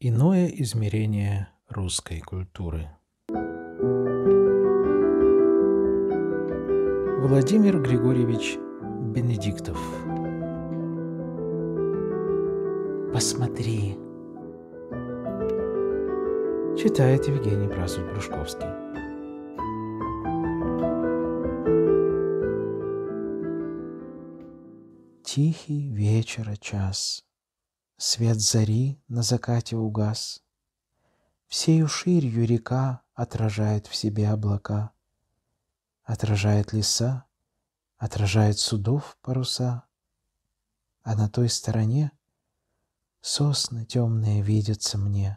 Иное измерение русской культуры. Владимир Григорьевич Бенедиктов. Посмотри. Читает Евгений Прасов-Брюшковский. Тихий вечера час — Свет зари на закате угас. Всею ширью река отражает в себе облака, Отражает леса, отражает судов паруса, А на той стороне сосны темные видятся мне.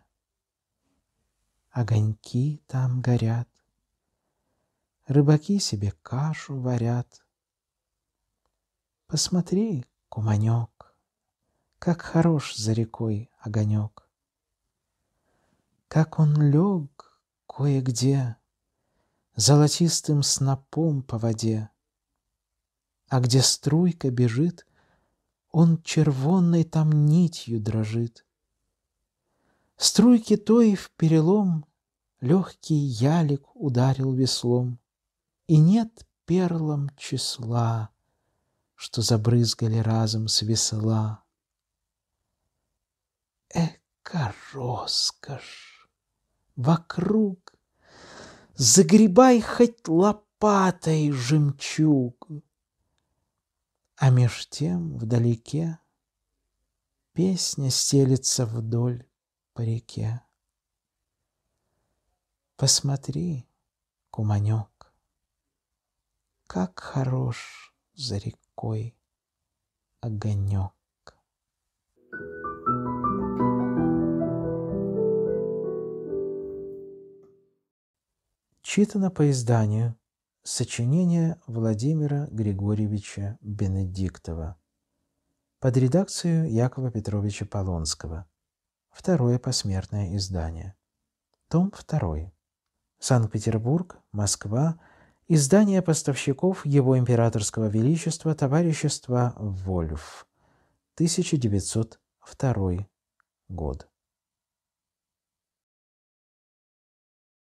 Огоньки там горят, рыбаки себе кашу варят. Посмотри, куманек, как хорош за рекой огонек. Как он лег кое-где Золотистым снопом по воде, А где струйка бежит, Он червонной там нитью дрожит. Струйки той в перелом Легкий ялик ударил веслом, И нет перлом числа, Что забрызгали разом с весла. Эка роскошь! Вокруг загребай хоть лопатой жемчуг. А меж тем вдалеке Песня стелится вдоль по реке. Посмотри, куманек, Как хорош за рекой огонек. Читано по изданию сочинение Владимира Григорьевича Бенедиктова под редакцию Якова Петровича Полонского. Второе посмертное издание. Том 2. Санкт-Петербург, Москва. Издание поставщиков Его Императорского Величества Товарищества Вольф. 1902 год.